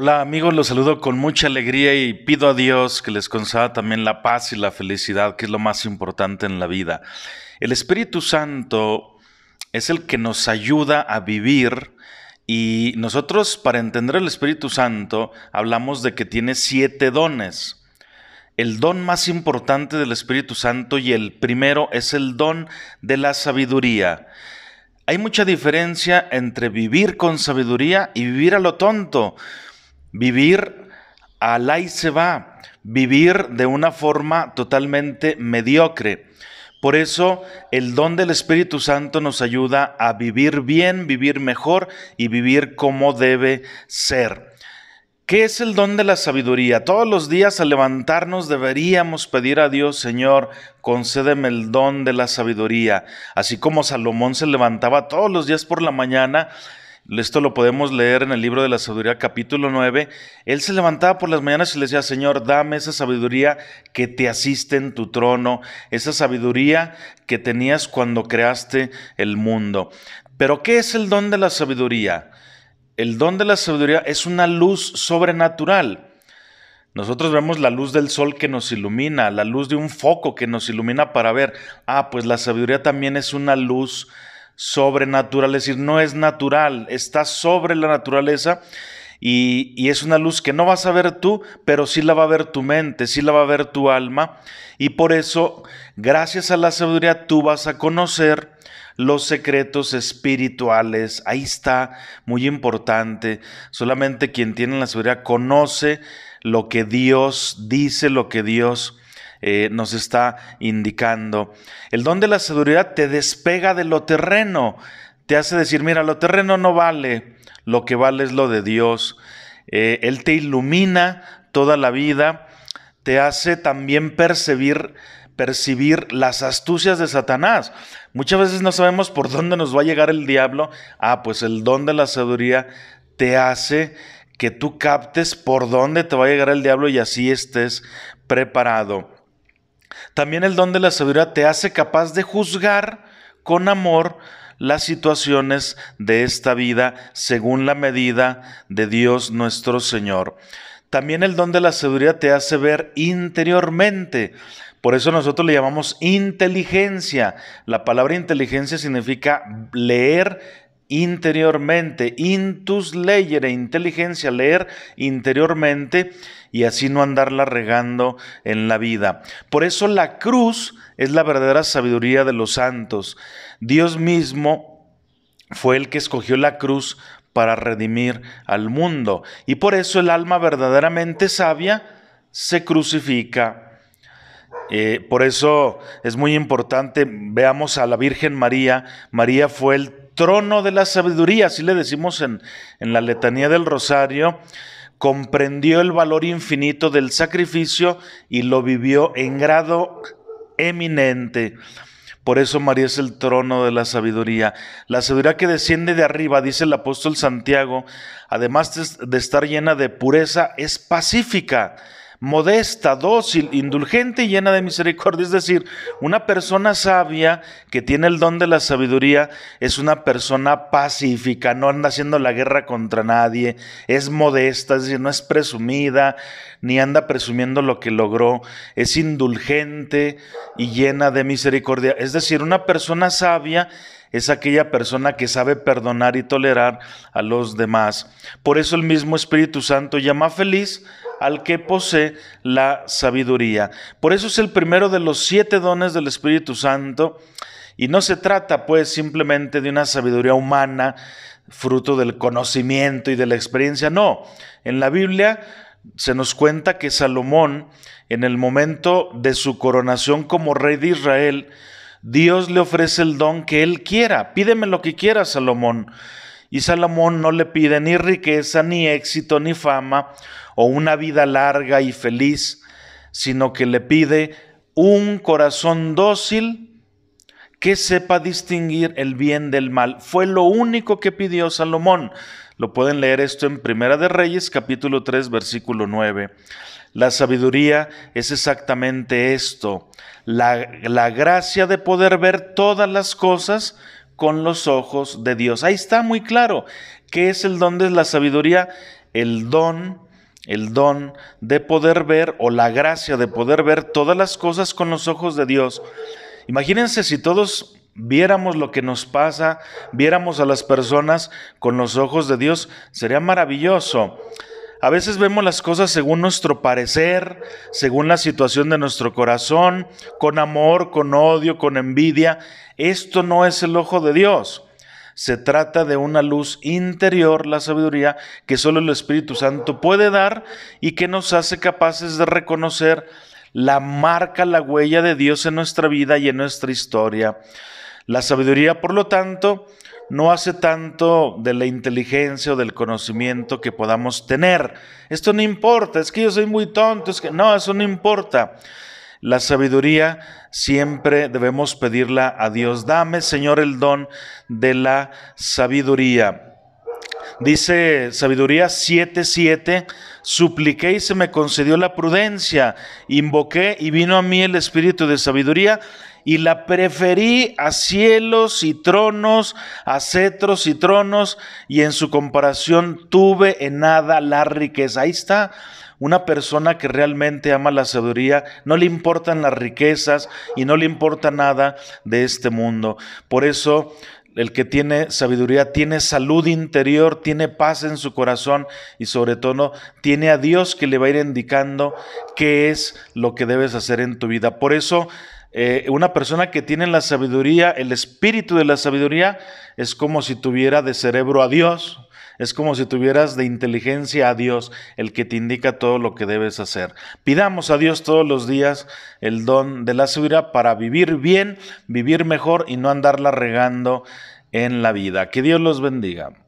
Hola amigos, los saludo con mucha alegría y pido a Dios que les conceda también la paz y la felicidad, que es lo más importante en la vida. El Espíritu Santo es el que nos ayuda a vivir y nosotros para entender el Espíritu Santo hablamos de que tiene siete dones. El don más importante del Espíritu Santo y el primero es el don de la sabiduría. Hay mucha diferencia entre vivir con sabiduría y vivir a lo tonto. Vivir al y se va, vivir de una forma totalmente mediocre. Por eso el don del Espíritu Santo nos ayuda a vivir bien, vivir mejor y vivir como debe ser. ¿Qué es el don de la sabiduría? Todos los días al levantarnos deberíamos pedir a Dios, Señor, concédeme el don de la sabiduría. Así como Salomón se levantaba todos los días por la mañana esto lo podemos leer en el libro de la sabiduría capítulo 9. Él se levantaba por las mañanas y le decía, Señor, dame esa sabiduría que te asiste en tu trono, esa sabiduría que tenías cuando creaste el mundo. Pero ¿qué es el don de la sabiduría? El don de la sabiduría es una luz sobrenatural. Nosotros vemos la luz del sol que nos ilumina, la luz de un foco que nos ilumina para ver. Ah, pues la sabiduría también es una luz sobrenatural, es decir, no es natural, está sobre la naturaleza y, y, es una luz que no vas a ver tú, pero sí la va a ver tu mente, sí la va a ver tu alma y por eso, gracias a la sabiduría, tú vas a conocer los secretos espirituales. Ahí está, muy importante. Solamente quien tiene la sabiduría conoce lo que Dios dice, lo que Dios eh, nos está indicando. El don de la sabiduría te despega de lo terreno, te hace decir, mira, lo terreno no vale, lo que vale es lo de Dios. Eh, él te ilumina toda la vida, te hace también percibir percibir las astucias de Satanás. Muchas veces no sabemos por dónde nos va a llegar el diablo. Ah, pues el don de la sabiduría te hace que tú captes por dónde te va a llegar el diablo y así estés preparado. También el don de la sabiduría te hace capaz de juzgar con amor las situaciones de esta vida según la medida de Dios nuestro Señor. También el don de la sabiduría te hace ver interiormente. Por eso nosotros le llamamos inteligencia. La palabra inteligencia significa leer interiormente, intus e inteligencia, leer interiormente y así no andarla regando en la vida. Por eso la cruz es la verdadera sabiduría de los santos. Dios mismo fue el que escogió la cruz para redimir al mundo y por eso el alma verdaderamente sabia se crucifica eh, por eso es muy importante, veamos a la Virgen María. María fue el trono de la sabiduría, así le decimos en, en la letanía del rosario, comprendió el valor infinito del sacrificio y lo vivió en grado eminente. Por eso María es el trono de la sabiduría. La sabiduría que desciende de arriba, dice el apóstol Santiago, además de estar llena de pureza, es pacífica modesta, dócil, indulgente y llena de misericordia. Es decir, una persona sabia que tiene el don de la sabiduría es una persona pacífica, no anda haciendo la guerra contra nadie, es modesta, es decir, no es presumida, ni anda presumiendo lo que logró, es indulgente y llena de misericordia. Es decir, una persona sabia es aquella persona que sabe perdonar y tolerar a los demás. Por eso el mismo Espíritu Santo llama feliz al que posee la sabiduría. Por eso es el primero de los siete dones del Espíritu Santo. Y no se trata pues simplemente de una sabiduría humana, fruto del conocimiento y de la experiencia. No, en la Biblia se nos cuenta que Salomón, en el momento de su coronación como rey de Israel, Dios le ofrece el don que él quiera. Pídeme lo que quiera, Salomón. Y Salomón no le pide ni riqueza, ni éxito, ni fama, o una vida larga y feliz, sino que le pide un corazón dócil que sepa distinguir el bien del mal. Fue lo único que pidió Salomón. Lo pueden leer esto en Primera de Reyes, capítulo 3, versículo 9. La sabiduría es exactamente esto, la, la gracia de poder ver todas las cosas con los ojos de Dios. Ahí está muy claro que es el don de la sabiduría, el don el don de poder ver o la gracia de poder ver todas las cosas con los ojos de Dios. Imagínense si todos viéramos lo que nos pasa, viéramos a las personas con los ojos de Dios, sería maravilloso. A veces vemos las cosas según nuestro parecer, según la situación de nuestro corazón, con amor, con odio, con envidia. Esto no es el ojo de Dios. Se trata de una luz interior, la sabiduría, que solo el Espíritu Santo puede dar y que nos hace capaces de reconocer la marca, la huella de Dios en nuestra vida y en nuestra historia. La sabiduría, por lo tanto, no hace tanto de la inteligencia o del conocimiento que podamos tener. Esto no importa, es que yo soy muy tonto, es que no, eso no importa. La sabiduría siempre debemos pedirla a Dios. Dame, Señor, el don de la sabiduría. Dice Sabiduría 7:7, supliqué y se me concedió la prudencia, invoqué y vino a mí el espíritu de sabiduría y la preferí a cielos y tronos, a cetros y tronos, y en su comparación tuve en nada la riqueza. Ahí está. Una persona que realmente ama la sabiduría, no le importan las riquezas y no le importa nada de este mundo. Por eso el que tiene sabiduría tiene salud interior, tiene paz en su corazón y sobre todo tiene a Dios que le va a ir indicando qué es lo que debes hacer en tu vida. Por eso, eh, una persona que tiene la sabiduría, el espíritu de la sabiduría, es como si tuviera de cerebro a Dios, es como si tuvieras de inteligencia a Dios, el que te indica todo lo que debes hacer. Pidamos a Dios todos los días el don de la suya para vivir bien, vivir mejor y no andarla regando en la vida. Que Dios los bendiga.